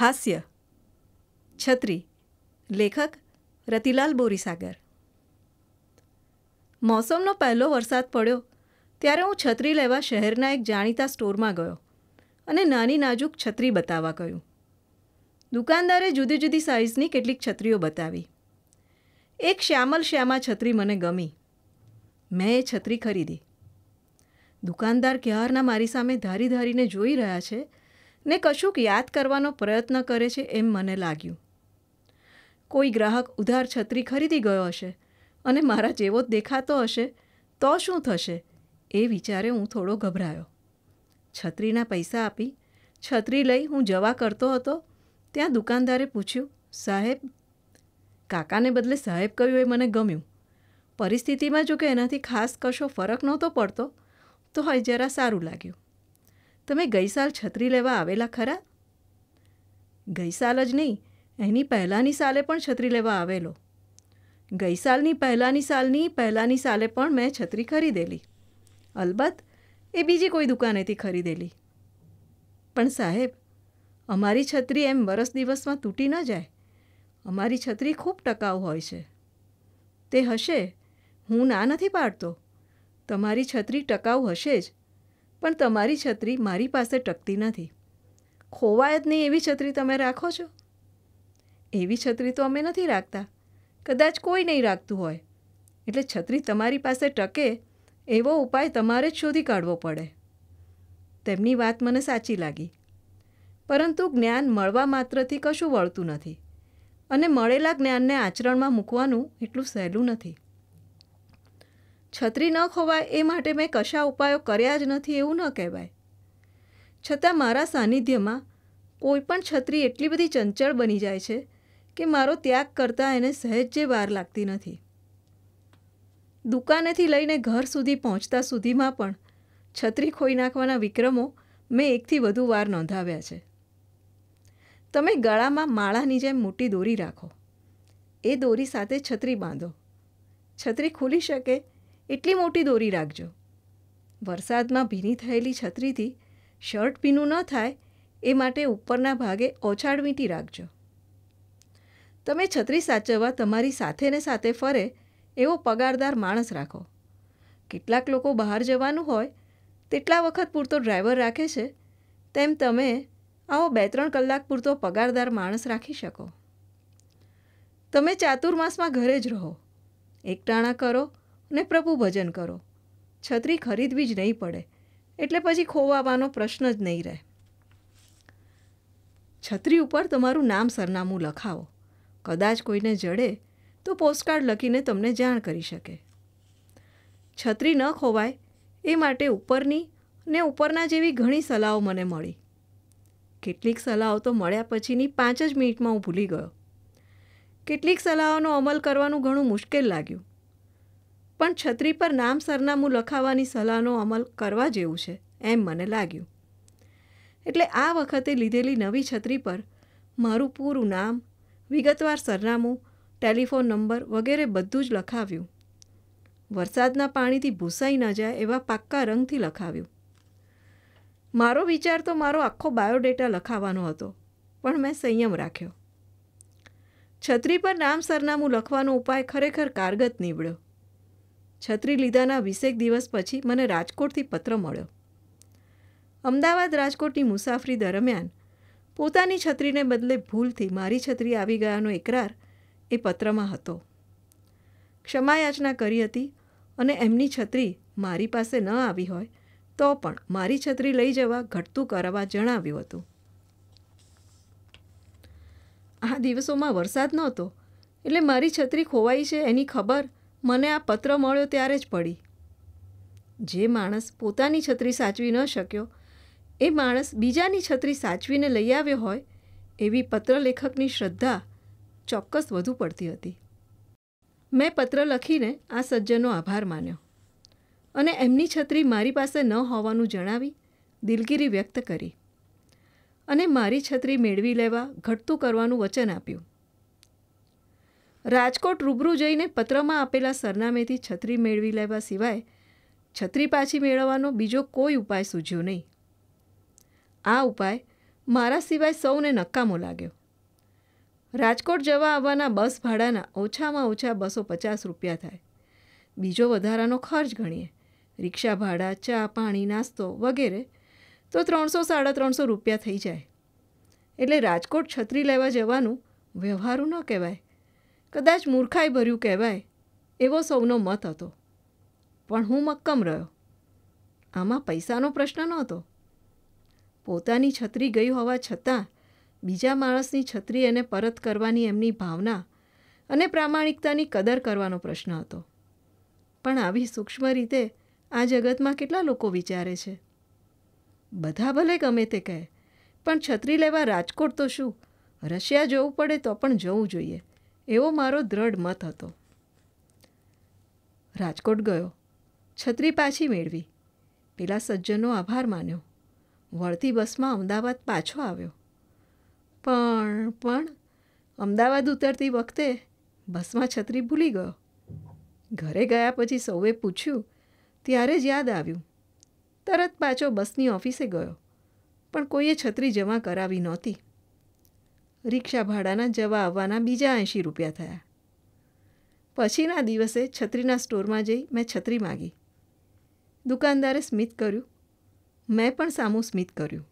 હાસ્ય છત્રી લેખક રતિલાલ બોરીસાગર મોસમનો પહેલો વરસાદ પડ્યો ત્યારે હું છત્રી લેવા શહેરના એક જાણીતા સ્ટોરમાં ગયો અને નાની નાજુક છત્રી બતાવવા ગયું દુકાનદારે જુદી જુદી સાઇઝની કેટલીક છત્રીઓ બતાવી એક શ્યામલ શ્યામા છત્રી મને ગમી મેં એ છત્રી ખરીદી દુકાનદાર ક્યારના મારી સામે ધારી ધારીને જોઈ રહ્યા છે ને કશુંક યાદ કરવાનો પ્રયત્ન કરે છે એમ મને લાગ્યું કોઈ ગ્રાહક ઉધાર છત્રી ખરીદી ગયો હશે અને મારા જેવો જ દેખાતો હશે તો શું થશે એ વિચારે હું થોડો ગભરાયો છત્રીના પૈસા આપી છત્રી લઈ હું જવા કરતો હતો ત્યાં દુકાનદારે પૂછ્યું સાહેબ કાકાને બદલે સાહેબ કહ્યું એ મને ગમ્યું પરિસ્થિતિમાં જો કે એનાથી ખાસ કશો ફરક નહોતો પડતો તો હોય જરા સારું લાગ્યું તમે ગઈ સાલ છત્રી લેવા આવેલા ખરા ગઈ સાલ જ નહીં એની પહેલાંની સાલે પણ છત્રી લેવા આવેલો ગઈ સાલની પહેલાંની સાલની પહેલાંની સાલે પણ મેં છત્રી ખરીદેલી અલબત્ત એ બીજી કોઈ દુકાનેથી ખરીદેલી પણ સાહેબ અમારી છત્રી એમ વરસ દિવસમાં તૂટી ન જાય અમારી છત્રી ખૂબ ટકાઉ હોય છે તે હશે હું ના નથી પાડતો તમારી છત્રી ટકાઉ હશે જ પણ તમારી છત્રી મારી પાસે ટકતી નથી ખોવાય જ નહીં એવી છત્રી તમે રાખો છો એવી છત્રી તો અમે નથી રાખતા કદાચ કોઈ નહીં રાખતું હોય એટલે છત્રી તમારી પાસે ટકે એવો ઉપાય તમારે જ શોધી કાઢવો પડે તેમની વાત મને સાચી લાગી પરંતુ જ્ઞાન મળવા માત્રથી કશું વળતું નથી અને મળેલા જ્ઞાનને આચરણમાં મૂકવાનું એટલું સહેલું નથી છત્રી ન ખોવાય એ માટે મેં કશા ઉપાયો કર્યા જ નથી એવું ન કહેવાય છતાં મારા સાનિધ્યમાં કોઈ પણ છત્રી એટલી બધી ચંચળ બની જાય છે કે મારો ત્યાગ કરતાં એને સહેજ જે વાર લાગતી નથી દુકાનેથી લઈને ઘર સુધી પહોંચતા સુધીમાં પણ છત્રી ખોઈ નાખવાના વિક્રમો મેં એકથી વધુ વાર નોંધાવ્યા છે તમે ગળામાં માળાની જેમ મોટી દોરી રાખો એ દોરી સાથે છત્રી બાંધો છત્રી ખુલી શકે એટલી મોટી દોરી રાખજો વરસાદમાં ભીની થયેલી છત્રીથી શર્ટ ભીનું ન થાય એ માટે ઉપરના ભાગે ઓછાડ વીંટી રાખજો તમે છત્રી સાચવવા તમારી સાથેને સાથે ફરે એવો પગારદાર માણસ રાખો કેટલાક લોકો બહાર જવાનું હોય તેટલા વખત પૂરતો ડ્રાઈવર રાખે છે તેમ તમે આવો બે ત્રણ કલાક પૂરતો પગારદાર માણસ રાખી શકો તમે ચાતુર્માસમાં ઘરે જ રહો એકટાણા કરો ને પ્રભુ ભજન કરો છત્રી ખરીદવી જ નહીં પડે એટલે પછી ખોવાવાનો પ્રશ્ન જ નહીં રહે છત્રી ઉપર તમારું નામ સરનામું લખાવો કદાચ કોઈને જડે તો પોસ્ટકાર્ડ લખીને તમને જાણ કરી શકે છત્રી ન ખોવાય એ માટે ઉપરની ને ઉપરના જેવી ઘણી સલાહો મને મળી કેટલીક સલાહો તો મળ્યા પછીની પાંચ જ મિનિટમાં હું ભૂલી ગયો કેટલીક સલાહોનો અમલ કરવાનું ઘણું મુશ્કેલ લાગ્યું પણ છત્રી પર નામ સરનામું લખાવાની સલાહનો અમલ કરવા જેવું છે એમ મને લાગ્યું એટલે આ વખતે લીધેલી નવી છત્રી પર મારું પૂરું નામ વિગતવાર સરનામું ટેલિફોન નંબર વગેરે બધું જ લખાવ્યું વરસાદના પાણીથી ભૂસાઈ ન જાય એવા પાક્કા રંગથી લખાવ્યું મારો વિચાર તો મારો આખો બાયોડેટા લખાવાનો હતો પણ મેં સંયમ રાખ્યો છત્રી પર નામ સરનામું લખવાનો ઉપાય ખરેખર કારગત નીવડ્યો છત્રી લીધાના વીસેક દિવસ પછી મને રાજકોટથી પત્ર મળ્યો અમદાવાદ રાજકોટની મુસાફરી દરમિયાન પોતાની છત્રીને બદલે ભૂલથી મારી છત્રી આવી ગયાનો એકરાર એ પત્રમાં હતો ક્ષમાયાચના કરી હતી અને એમની છત્રી મારી પાસે ન આવી હોય તો પણ મારી છત્રી લઈ જવા ઘટતું કરવા જણાવ્યું હતું આ દિવસોમાં વરસાદ નહોતો એટલે મારી છત્રી ખોવાઈ છે એની ખબર મને આ પત્ર મળ્યો ત્યારે જ પડી જે માણસ પોતાની છત્રી સાચવી ન શક્યો એ માણસ બીજાની છત્રી સાચવીને લઈ આવ્યો હોય એવી પત્રલેખકની શ્રદ્ધા ચોક્કસ વધુ પડતી હતી મેં પત્ર લખીને આ સજ્જનનો આભાર માન્યો અને એમની છત્રી મારી પાસે ન હોવાનું જણાવી દિલગીરી વ્યક્ત કરી અને મારી છત્રી મેળવી લેવા ઘટતું કરવાનું વચન આપ્યું રાજકોટ રૂબરૂ જઈને પત્રમાં આપેલા સરનામેથી છત્રી મેળવી લેવા સિવાય છત્રી પાછી મેળવવાનો બીજો કોઈ ઉપાય સૂઝ્યો નહીં આ ઉપાય મારા સિવાય સૌને નકામો લાગ્યો રાજકોટ જવા આવવાના બસ ભાડાના ઓછામાં ઓછા બસો પચાસ રૂપિયા થાય બીજો વધારાનો ખર્ચ ગણીએ રિક્ષા ભાડા ચા પાણી નાસ્તો વગેરે તો ત્રણસો સાડા ત્રણસો રૂપિયા થઈ જાય એટલે રાજકોટ છત્રી લેવા જવાનું વ્યવહારું ન કહેવાય કદાચ મૂર્ખાઈ ભર્યું કહેવાય એવો સૌનો મત હતો પણ હું મક્કમ રહ્યો આમાં પૈસાનો પ્રશ્ન નહોતો પોતાની છત્રી ગઈ હોવા છતાં બીજા માણસની છત્રી એને પરત કરવાની એમની ભાવના અને પ્રામાણિકતાની કદર કરવાનો પ્રશ્ન હતો પણ આવી સૂક્ષ્મ રીતે આ જગતમાં કેટલા લોકો વિચારે છે બધા ભલે ગમે તે કહે પણ છત્રી લેવા રાજકોટ તો શું રશિયા જવું પડે તો પણ જવું જોઈએ એવો મારો દ્રઢ મત હતો રાજકોટ ગયો છત્રી પાછી મેળવી પેલા સજ્જનનો આભાર માન્યો વળતી બસમાં અમદાવાદ પાછો આવ્યો પણ પણ અમદાવાદ ઉતરતી વખતે બસમાં છત્રી ભૂલી ગયો ઘરે ગયા પછી સૌએ પૂછ્યું ત્યારે જ યાદ આવ્યું તરત પાછો બસની ઓફિસે ગયો પણ કોઈએ છત્રી જમા કરાવી નહોતી રિક્ષા ભાડાના જવા આવવાના બીજા એંશી રૂપિયા થયા પછીના દિવસે છત્રીના સ્ટોરમાં જઈ મેં છત્રી માગી દુકાનદારે સ્મિત કર્યું મેં પણ સામું સ્મિત કર્યું